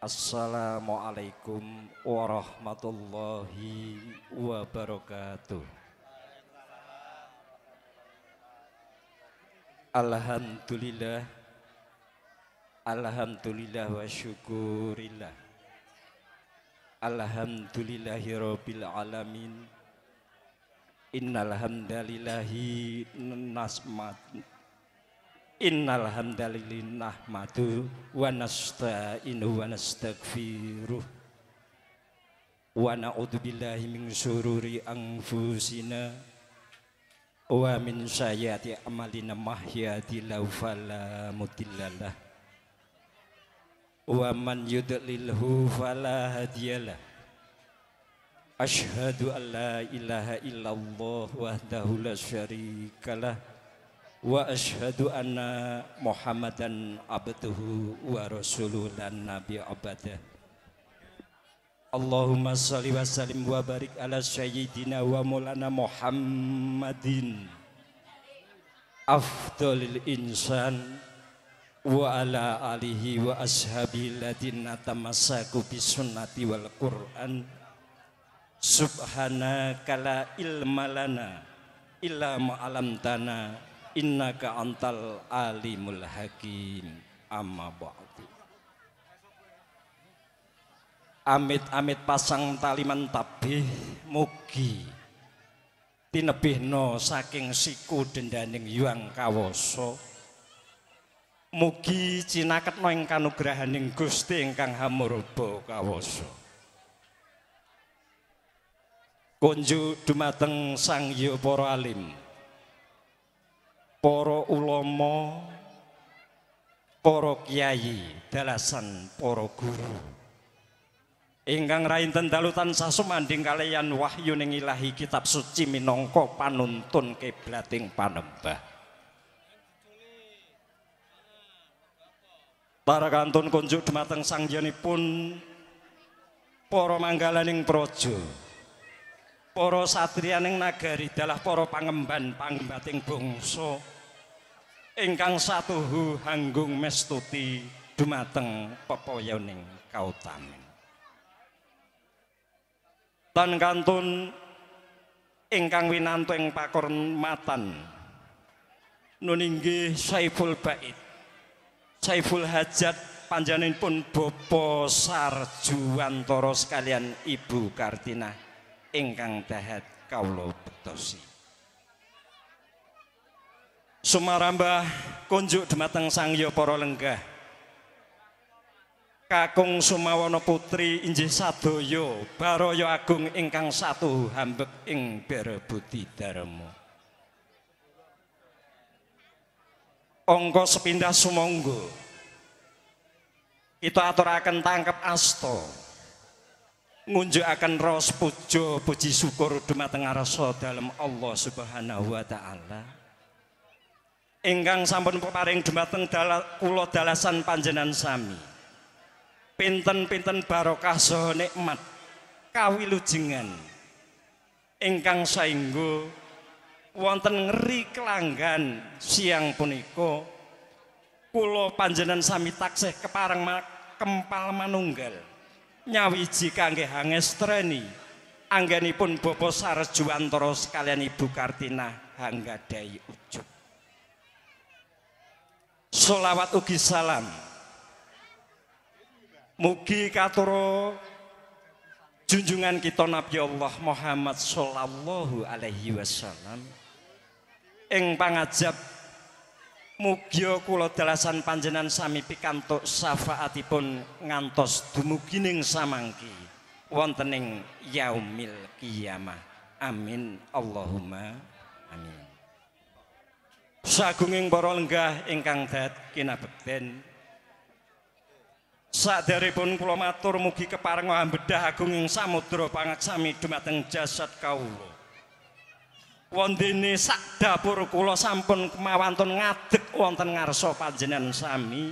Assalamualaikum warahmatullahi wabarakatuh. Alhamdulillah Alhamdulillah wa syukurillah Alhamdulillahirabbil alamin Innal hamdalillahi nasmat Innal hamdalillah nahmadu wa nasta'inu wa nastaghfiruh wa na'udzubillahi min syururi anfusina wa min sayyiati amalina mahyati law fala mudhillalah wa man yudlilhu fala hadiyalah Ashhadu an la ilaha illallah wahdahu la syarikalah wa ashadu anna muhammadan abduhu wa rasuluh dan nabi abadah Allahumma salli wa sallim wa barik ala sayyidina wa maulana muhammadin afdolil insan wa ala alihi wa ashabi ladina tamassaku bisunnati wal qur'an subhanaka la ilma lana illa ma alamtana innaka antal alimul hakim amma ba'du amit amit pasang taliman tabih mugi tinebihno saking siku dendaning yuang kawasa mugi cinaketno ing kanugrahaning Gusti ingkang hamurba kawasa kunjuk dumateng sang yo para alim para ulama para kiai dalasan para guru ingkang rainten dalutan tansah sumanding kalian wahyu ning ilahi kitab suci minangka panuntun kiblating panembah para kantun kunjuk dumateng sang yanipun para manggalaning projo para satriyaning nagari dalah para pangemban pangbating bangsa ingkang satuhu hanggung mestuti dumateng pepoyoning kautamin tan kantun ingkang winantu ing pakurmatan nuninggi Saiful Bait Saiful Hajat panjenenganipun Bapak Sarjuwantoro sekalian Ibu Kartinah ingkang dahat kawula bektosi Sumarambah kunjuk dumateng Sang Hyang Lenggah Kakung Sumawono putri injih sadaya baraya agung ingkang satu hambek ing berebuti dharma. Ongko sepindah sumangga. Kita aturaken tangkap Asto. ngunjukaken ros puja puji syukur dumateng rasa dalam Allah Subhanahu wa taala. Ingkang sampun paring dumateng dal kula dalasan panjenengan sami. Pinten-pinten barokah saha nikmat kawilujengan. Ingkang saenggo wonten ngeri kelanggan siang punika kula panjenengan sami taksih keparang kempal manunggal. nyawiji kangge hangestreni anggenipun Bapak Sarjuwantara sekalian Ibu Kartina hanggadai ujub Solawat ugi salam Mugi katoro junjungan kita Nabi Allah Muhammad sallallahu alaihi wasallam ing pangajab Mugio kula dalasan panjenan sami pikantuk syafaatipun ngantos dumugining samangki wontening yaumil kiamah. Amin Allahumma amin. Sagunging para lenggah ingkang dat kinabekten Saderipun kula matur mugi keparenga ambedah agunging samudra pangaksami dumateng jasad kawula. wondene sak dapur kula sampun kemawantun ngadeg wonten ngarsa panjenengan sami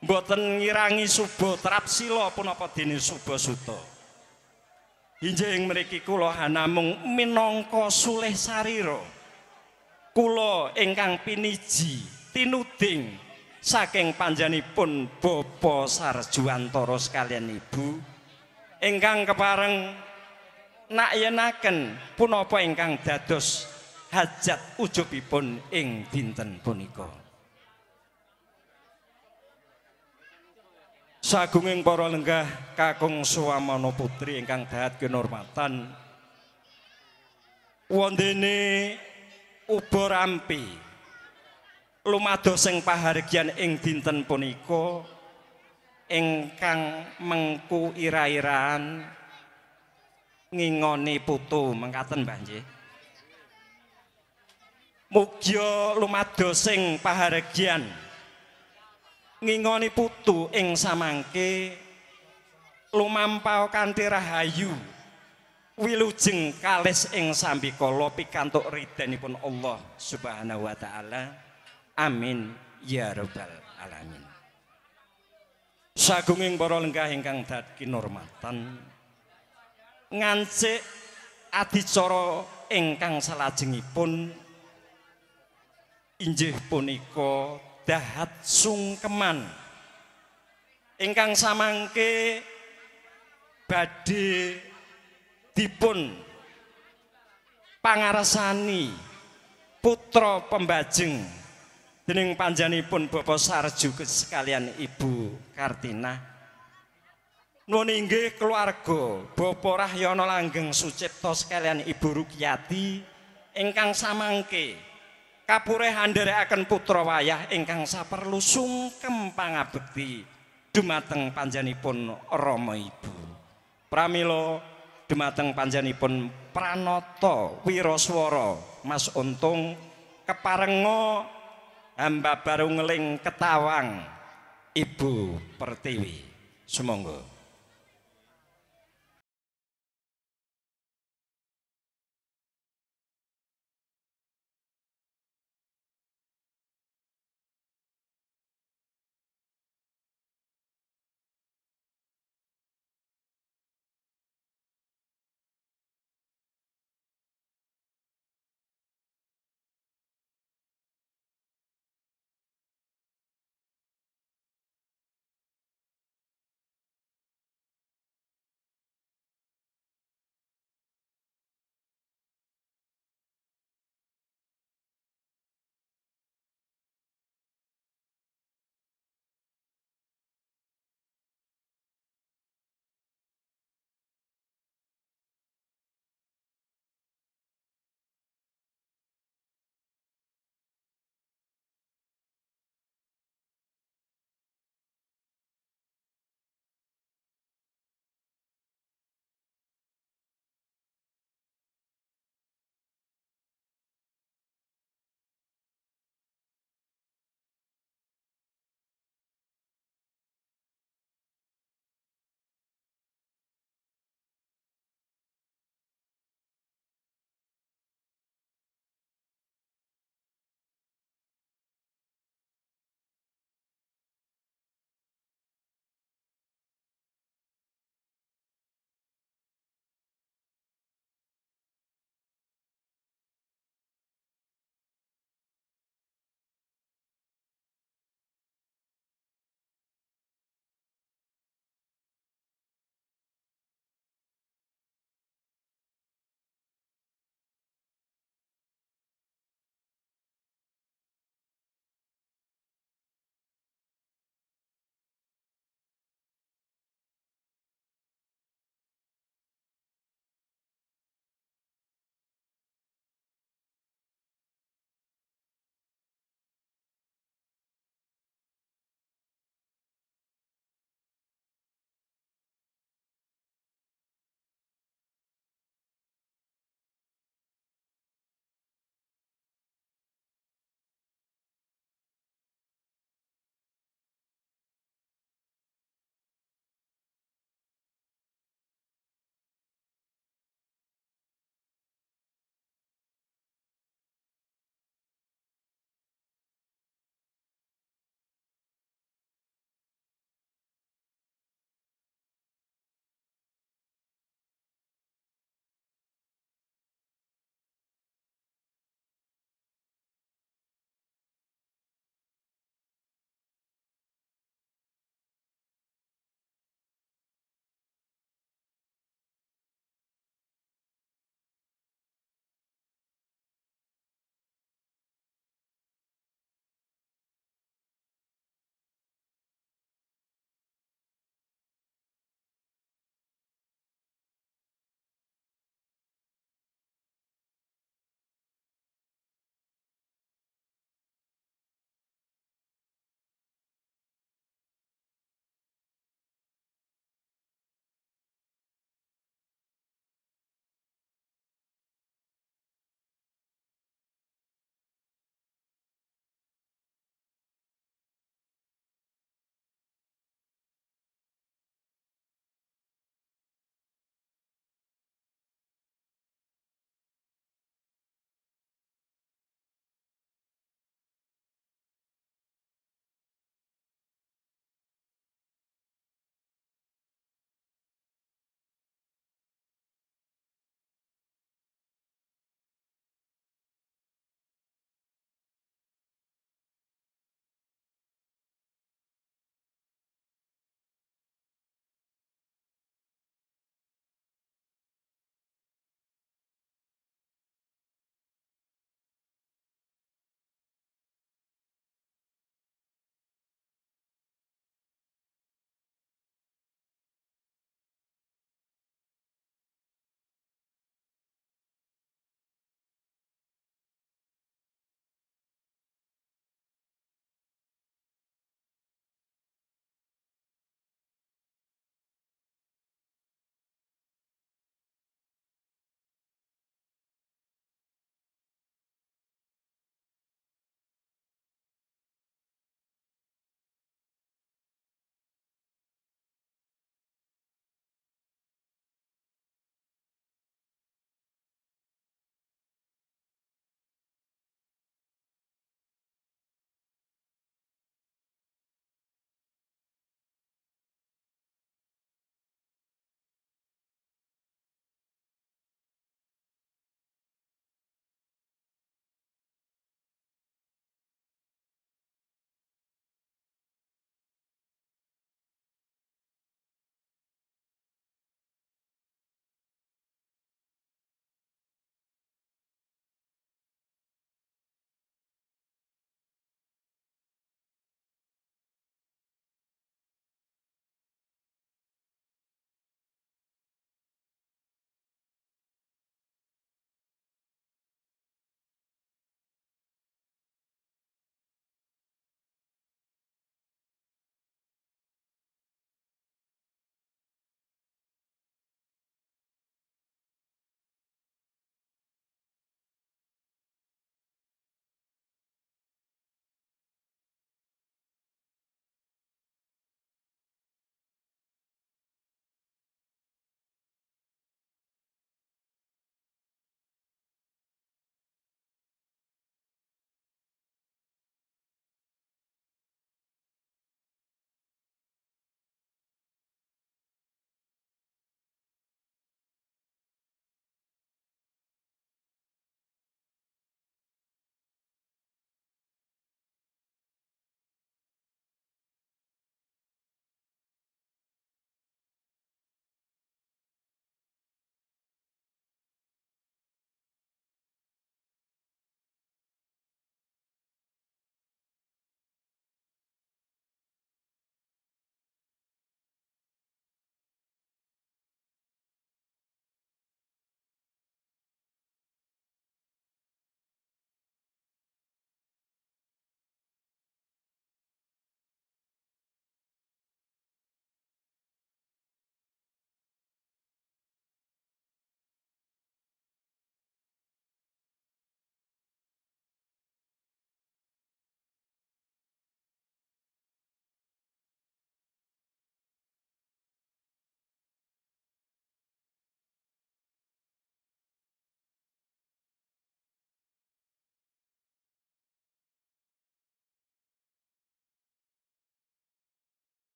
mboten ngirangi subuh trap sila punapa dene subuh suta inggih ing mriki kula hanamung minangka sulih sarira kula ingkang piniji tinuding saking panjenipun Bapak Sarjuantara sekalian Ibu ingkang kepareng nak yenaken punapa ingkang dados hajat ujubipun ing dinten punika sagunging para lenggah kakung suwamana putri ingkang dahat kinurmatan wondene ubo rampi lumados sing pahargyan ing dinten punika ingkang mengku ira-iraan ngingoni putu mengkaten Mbah Nggih. Mugia lumadosing paharegian. Ngingoni putu ing samangke lumampau kanthi rahayu. Wilujeng kalis ing sambikala pikantuk ridhanipun Allah Subhanahu wa taala. Amin ya rabbal alamin. Sagunging para lenggah ingkang dadi kinormatan ngancik adicara ingkang salajengipun inggih punika dahat sungkeman ingkang samangke badhe dipun pangarsani putra pembajeng dening panjenipun Bapak Sarju sekalian Ibu Kartinah Nun inggih keluarga Bapak Rahyono Langgeng Sucipto sekalian Ibu Rukyati ingkang samangke kapure handherekaken putra wayah ingkang saperlu sungkem pangabekti dumateng panjenipun Rama Ibu. Pramila dumateng panjenipun Pranata Wiraswara Mas Untung keparenga hamba baru ketawang Ibu Pertiwi. Semoga.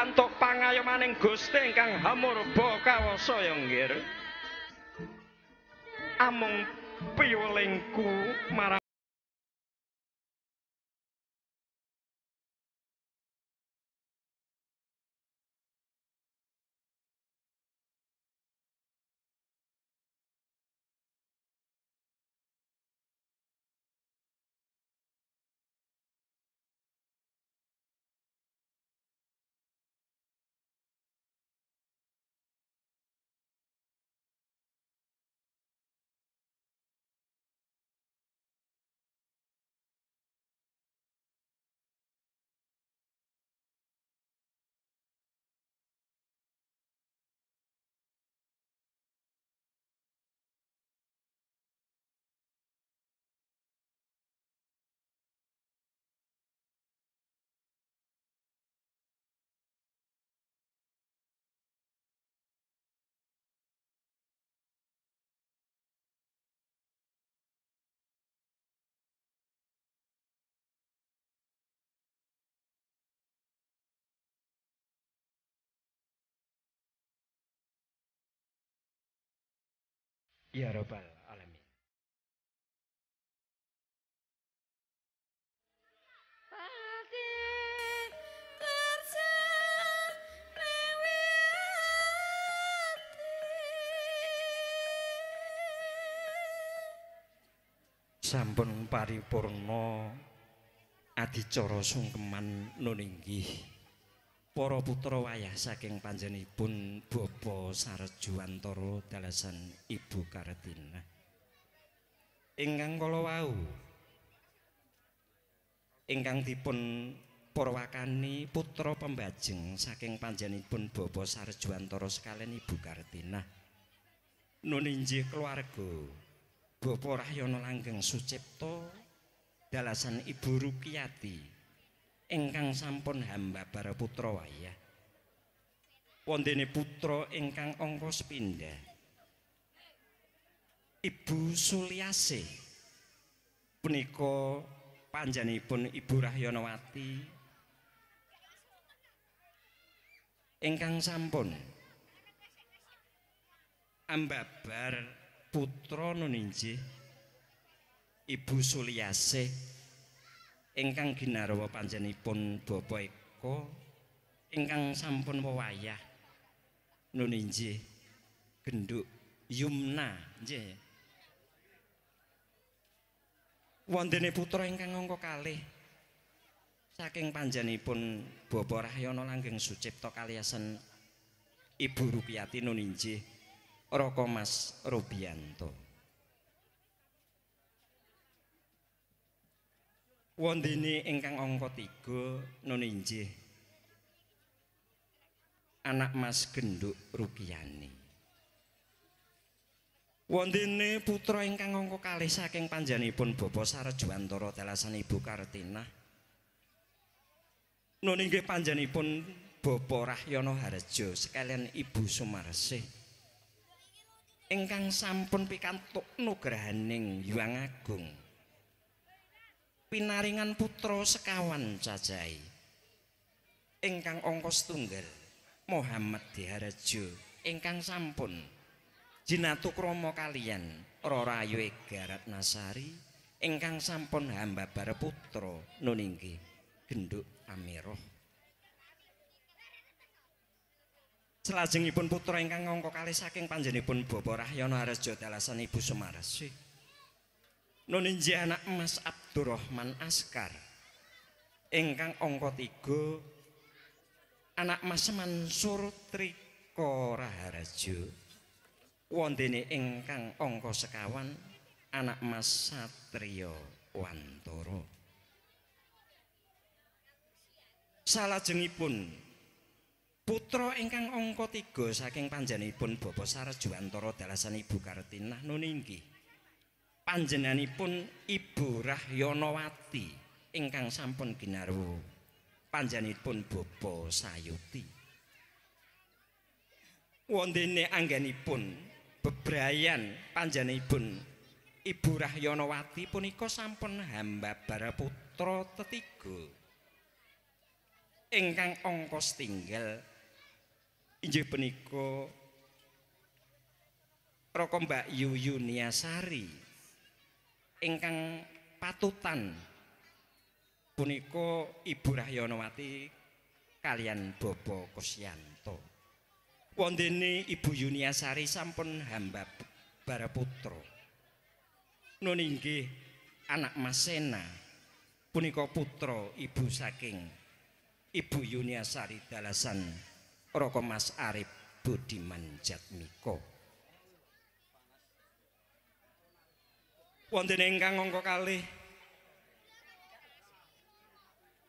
antuk pangayomaning Gusti ingkang hamurba kawasa ya nggir among piwulingku marang Ya Rabbal Alamin. Sampun paripurno adicara sungkeman nuninggih. para putra wayah saking panjenipun Bapa Sarejuwantoro dalasan Ibu Kartina. Ingkang kala wau ingkang dipun purwakani putra pembajeng saking panjenipun Bapa Sarejuwantoro sekalian Ibu Kartina. Nuninje keluarga Bapa Rahyono Langgeng Sucipto dalasan Ibu Rukiyati. ingkang sampun hamba para putra wayah wondene putra ingkang angka pindah Ibu Suliase punika panjenenganipun Ibu Rahyonawati ingkang sampun ambabar putra nuninjih Ibu Suliase ingkang ginarawa panjenipun Bapak Eko ingkang sampun wewayah nun inggih genduk yumna nggih wondene putra ingkang ngangka kalih saking panjenipun Bapak Rahyono langgeng sucipto kaliyasan Ibu Rupiyati nun inggih Raka Mas Rubianto wondene ingkang angka 3 nun injih anak mas genduk rukiyani wondene putra ingkang angka kalih saking panjenenganipun bapa Sarejwantara telasan ibu Kartinah nun inggih panjenenganipun bapa Rahyono Harjo sekalian ibu Sumarsih ingkang sampun pikantuk nugrahaning Hyang Agung pinaringan putra sekawan cacai ingkang ongkos tunggal Muhammad diharajo ingkang sampun jinatu kromo kalian rorayu garat nasari ingkang sampun hamba bar putra nuninggi genduk amiroh selajengipun putra ingkang ngongko kali saking panjenipun bobo rahyono harajo dalasan ibu sumarasi nuninji anak emas abdi Abdurrahman Askar ingkang angka 3 anak Mas Mansur Triko Raharjo wondene ingkang angka sekawan anak Mas Satrio Wantoro salajengipun putra ingkang angka 3 saking panjenenganipun Bapak Sarjo Wantoro dalasan Ibu Kartinah Nuninggih panjenenganipun Ibu Rahyanowati ingkang sampun ginarwo panjenenganipun Bapak Sayuti wondene anggenipun bebrayan panjenenganipun Ibu Rahyanowati punika sampun hamba bara putra tetigo ingkang ongkos tinggal inggih punika Rokombak Yuyuniasari Yuyuniasari ingkang patutan punika Ibu Rahyonowati kalian Bobo Kusyanto wondene Ibu Yuniasari sampun hamba bara putra nuninggi anak Masena punika putra ibu saking Ibu Yuniasari Dalasan Roko Mas Arif Budiman Jatmiko wonten ingkang angka kalih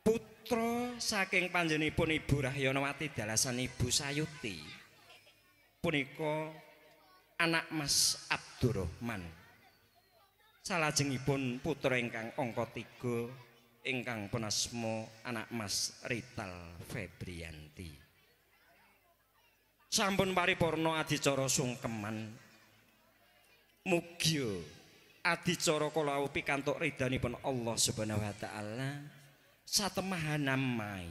putra saking panjenipun Ibu Rahyanawati dalasan Ibu Sayuti punika anak Mas Abdurrahman salajengipun putra ingkang angka 3 ingkang penasmo anak Mas Rital Febrianti sampun pariporno adicara sungkeman mugia adicara kala pikantuk ridhanipun Allah Subhanahu wa taala satemahana mai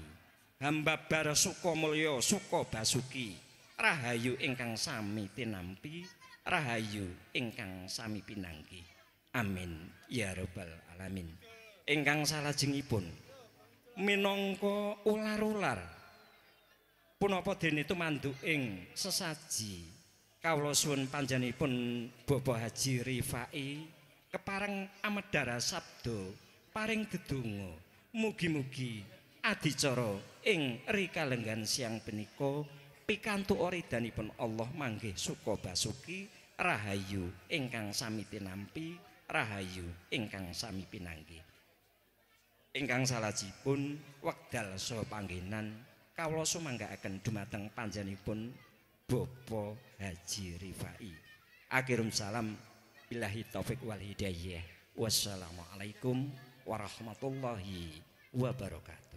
hamba bar suka mulya suka basuki rahayu ingkang sami tinampi rahayu ingkang sami pinanggi amin ya rabbal alamin ingkang salajengipun minangka ular-ular punapa dene ing sesaji kawula suwun panjenenganipun Bapak Haji Rifai keparang amadara sabdo paring gedungo mugi-mugi adicara ing rikalenggan siang peniko pikantu oridanipun Allah manggih suko basuki rahayu ingkang sami tinampi rahayu ingkang sami pinanggi ingkang salajipun wekdal so panggenan kawula sumanggaaken dumateng panjenipun Bapak Haji Rifai akhirum salam Billahi taufik wal hidayah. Wassalamualaikum warahmatullahi wabarakatuh.